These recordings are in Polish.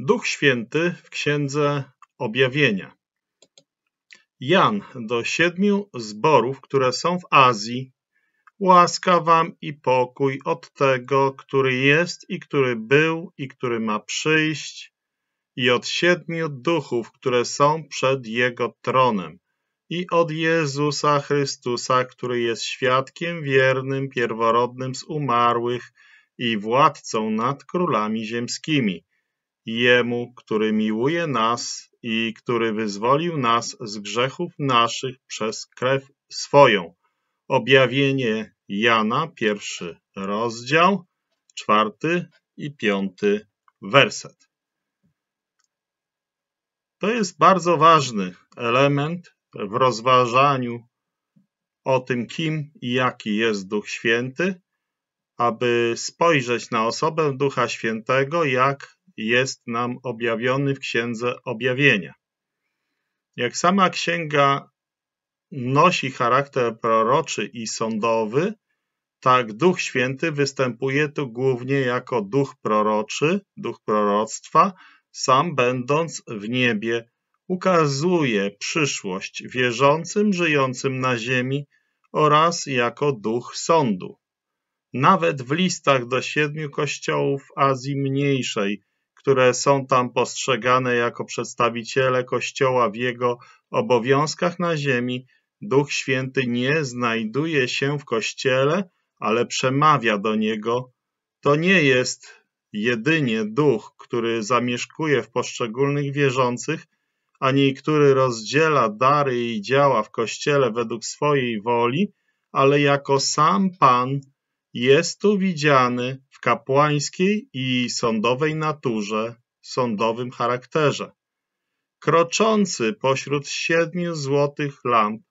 Duch Święty w Księdze Objawienia. Jan do siedmiu zborów, które są w Azji, łaska wam i pokój od tego, który jest i który był i który ma przyjść, i od siedmiu duchów, które są przed Jego tronem, i od Jezusa Chrystusa, który jest świadkiem wiernym, pierworodnym z umarłych i władcą nad królami ziemskimi Jemu, który miłuje nas i który wyzwolił nas z grzechów naszych przez krew swoją. Objawienie Jana, pierwszy rozdział, czwarty i piąty werset. To jest bardzo ważny element w rozważaniu o tym, kim i jaki jest Duch Święty, aby spojrzeć na osobę Ducha Świętego jak jest nam objawiony w Księdze Objawienia. Jak sama księga nosi charakter proroczy i sądowy, tak Duch Święty występuje tu głównie jako duch proroczy, duch proroctwa, sam będąc w niebie, ukazuje przyszłość wierzącym żyjącym na ziemi oraz jako duch sądu. Nawet w listach do siedmiu kościołów Azji Mniejszej które są tam postrzegane jako przedstawiciele Kościoła w jego obowiązkach na ziemi, Duch Święty nie znajduje się w Kościele, ale przemawia do niego. To nie jest jedynie Duch, który zamieszkuje w poszczególnych wierzących, ani który rozdziela dary i działa w Kościele według swojej woli, ale jako sam Pan jest tu widziany w kapłańskiej i sądowej naturze, sądowym charakterze, kroczący pośród siedmiu złotych lamp,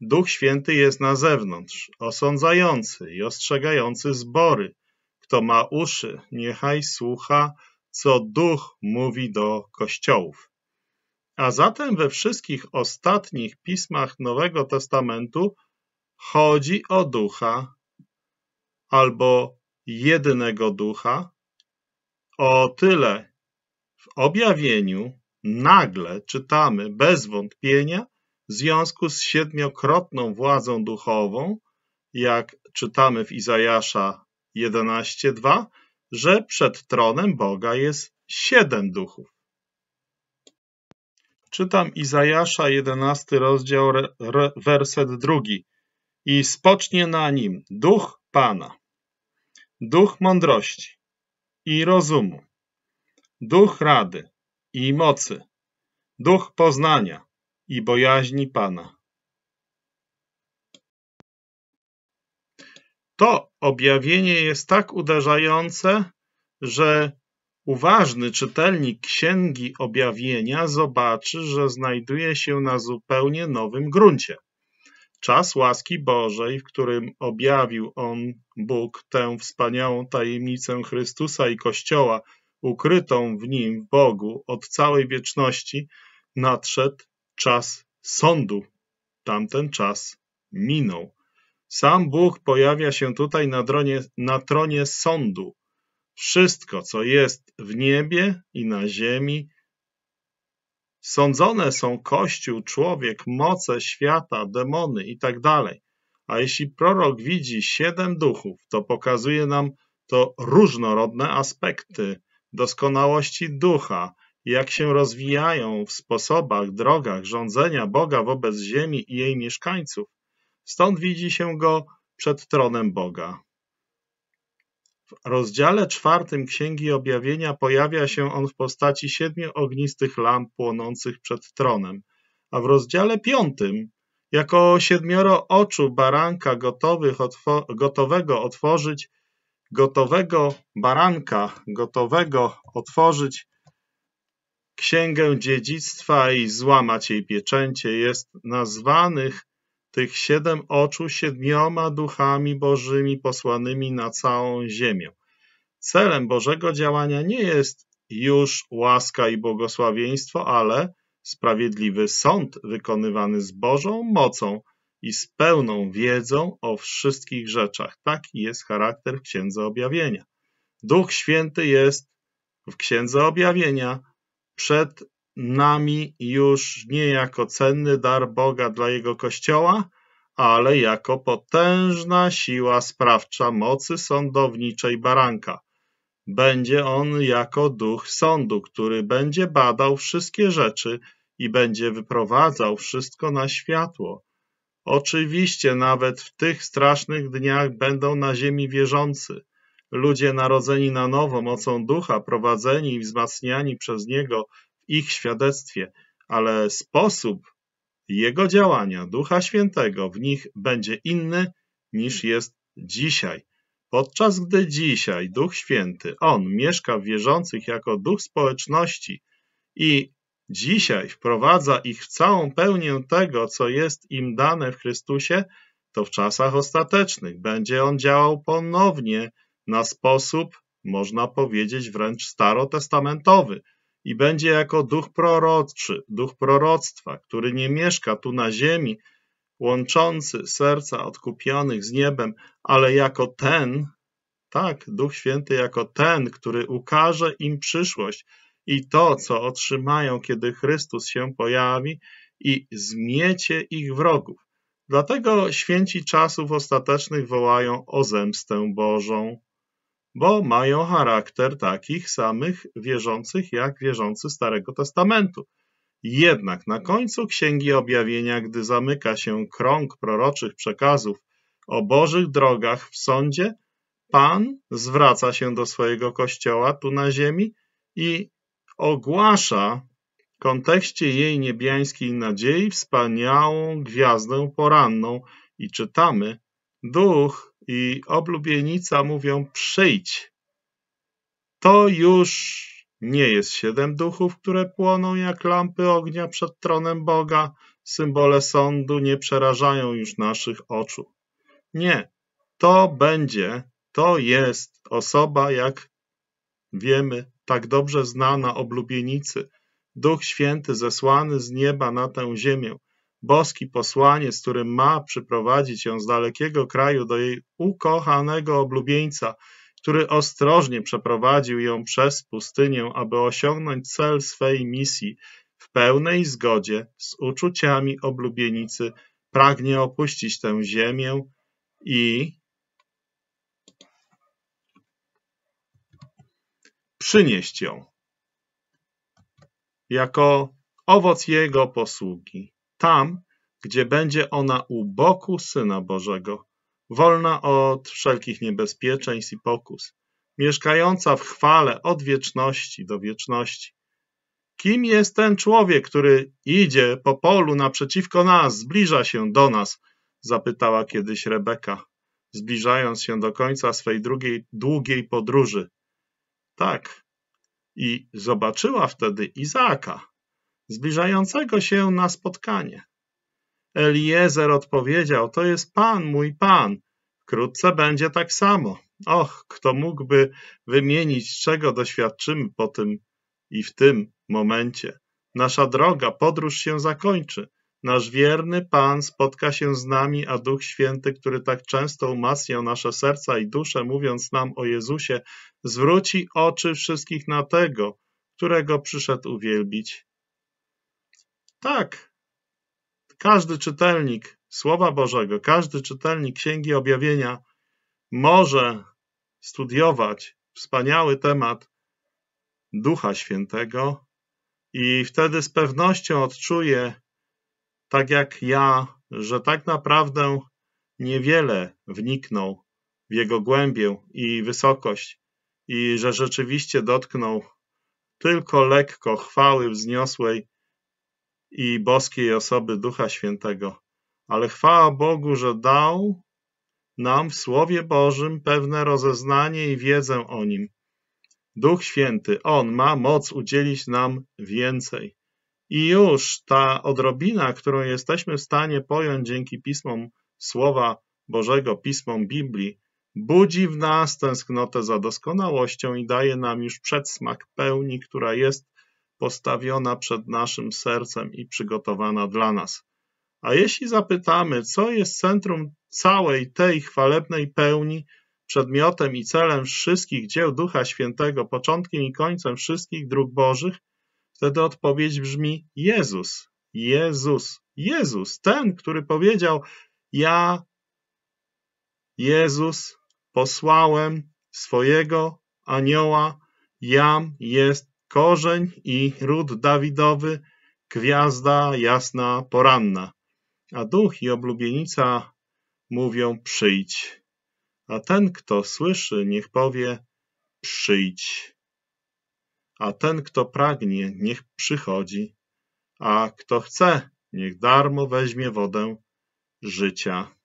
Duch Święty jest na zewnątrz, osądzający i ostrzegający zbory. Kto ma uszy, niechaj słucha, co Duch mówi do kościołów. A zatem we wszystkich ostatnich pismach Nowego Testamentu chodzi o Ducha albo jednego ducha, o tyle w objawieniu nagle czytamy bez wątpienia w związku z siedmiokrotną władzą duchową, jak czytamy w Izajasza 11:2, że przed tronem Boga jest siedem duchów. Czytam Izajasza 11 rozdział, werset drugi. I spocznie na nim duch Pana, duch mądrości i rozumu, duch rady i mocy, duch poznania i bojaźni Pana. To objawienie jest tak uderzające, że uważny czytelnik Księgi Objawienia zobaczy, że znajduje się na zupełnie nowym gruncie. Czas łaski Bożej, w którym objawił On, Bóg, tę wspaniałą tajemnicę Chrystusa i Kościoła, ukrytą w Nim, w Bogu, od całej wieczności, nadszedł czas sądu. Tamten czas minął. Sam Bóg pojawia się tutaj na, na tronie sądu. Wszystko, co jest w niebie i na ziemi, Sądzone są Kościół, człowiek, moce świata, demony itd. Tak A jeśli prorok widzi siedem duchów, to pokazuje nam to różnorodne aspekty doskonałości ducha, jak się rozwijają w sposobach, drogach rządzenia Boga wobec ziemi i jej mieszkańców. Stąd widzi się go przed tronem Boga. W rozdziale czwartym Księgi Objawienia pojawia się on w postaci siedmiu ognistych lamp płonących przed tronem, a w rozdziale piątym jako siedmioro oczu baranka gotowych otwo gotowego otworzyć, gotowego baranka gotowego otworzyć księgę dziedzictwa i złamać jej pieczęcie jest nazwanych tych siedem oczu siedmioma duchami bożymi posłanymi na całą ziemię. Celem Bożego działania nie jest już łaska i błogosławieństwo, ale sprawiedliwy sąd wykonywany z Bożą mocą i z pełną wiedzą o wszystkich rzeczach. Taki jest charakter Księdza Objawienia. Duch Święty jest w Księdze Objawienia przed nami już nie jako cenny dar Boga dla Jego Kościoła, ale jako potężna siła sprawcza mocy sądowniczej baranka. Będzie on jako duch sądu, który będzie badał wszystkie rzeczy i będzie wyprowadzał wszystko na światło. Oczywiście nawet w tych strasznych dniach będą na ziemi wierzący. Ludzie narodzeni na nowo mocą ducha, prowadzeni i wzmacniani przez niego ich świadectwie, ale sposób jego działania, Ducha Świętego w nich będzie inny niż jest dzisiaj. Podczas gdy dzisiaj Duch Święty, On mieszka w wierzących jako Duch społeczności i dzisiaj wprowadza ich w całą pełnię tego, co jest im dane w Chrystusie, to w czasach ostatecznych będzie On działał ponownie na sposób, można powiedzieć, wręcz starotestamentowy, i będzie jako duch proroczy, duch proroctwa, który nie mieszka tu na ziemi, łączący serca odkupionych z niebem, ale jako ten, tak, Duch Święty jako ten, który ukaże im przyszłość i to, co otrzymają, kiedy Chrystus się pojawi i zmiecie ich wrogów. Dlatego święci czasów ostatecznych wołają o zemstę Bożą bo mają charakter takich samych wierzących jak wierzący Starego Testamentu. Jednak na końcu Księgi Objawienia, gdy zamyka się krąg proroczych przekazów o Bożych drogach w sądzie, Pan zwraca się do swojego Kościoła tu na ziemi i ogłasza w kontekście jej niebiańskiej nadziei wspaniałą gwiazdę poranną i czytamy Duch i oblubienica mówią przyjdź. To już nie jest siedem duchów, które płoną jak lampy ognia przed tronem Boga. Symbole sądu nie przerażają już naszych oczu. Nie, to będzie, to jest osoba, jak wiemy, tak dobrze znana oblubienicy. Duch Święty zesłany z nieba na tę ziemię boski posłaniec, który ma przyprowadzić ją z dalekiego kraju do jej ukochanego oblubieńca, który ostrożnie przeprowadził ją przez pustynię, aby osiągnąć cel swej misji, w pełnej zgodzie z uczuciami oblubienicy, pragnie opuścić tę ziemię i przynieść ją jako owoc jego posługi tam, gdzie będzie ona u boku Syna Bożego, wolna od wszelkich niebezpieczeństw i pokus, mieszkająca w chwale od wieczności do wieczności. Kim jest ten człowiek, który idzie po polu naprzeciwko nas, zbliża się do nas? zapytała kiedyś Rebeka, zbliżając się do końca swej drugiej, długiej podróży. Tak, i zobaczyła wtedy Izaka zbliżającego się na spotkanie. Eliezer odpowiedział, to jest Pan, mój Pan, wkrótce będzie tak samo. Och, kto mógłby wymienić, czego doświadczymy po tym i w tym momencie. Nasza droga, podróż się zakończy. Nasz wierny Pan spotka się z nami, a Duch Święty, który tak często umacniał nasze serca i dusze, mówiąc nam o Jezusie, zwróci oczy wszystkich na tego, którego przyszedł uwielbić tak. Każdy czytelnik Słowa Bożego, każdy czytelnik Księgi Objawienia może studiować wspaniały temat Ducha Świętego i wtedy z pewnością odczuje, tak jak ja, że tak naprawdę niewiele wniknął w jego głębię i wysokość i że rzeczywiście dotknął tylko lekko chwały wzniosłej i boskiej osoby Ducha Świętego. Ale chwała Bogu, że dał nam w Słowie Bożym pewne rozeznanie i wiedzę o Nim. Duch Święty, On ma moc udzielić nam więcej. I już ta odrobina, którą jesteśmy w stanie pojąć dzięki pismom Słowa Bożego, pismom Biblii, budzi w nas tęsknotę za doskonałością i daje nam już przedsmak pełni, która jest postawiona przed naszym sercem i przygotowana dla nas. A jeśli zapytamy, co jest centrum całej tej chwalebnej pełni, przedmiotem i celem wszystkich dzieł Ducha Świętego, początkiem i końcem wszystkich dróg Bożych, wtedy odpowiedź brzmi Jezus, Jezus, Jezus, ten, który powiedział: Ja, Jezus, posłałem swojego anioła, jam jest korzeń i ród Dawidowy, gwiazda jasna poranna. A duch i oblubienica mówią przyjdź. A ten, kto słyszy, niech powie przyjdź. A ten, kto pragnie, niech przychodzi. A kto chce, niech darmo weźmie wodę życia.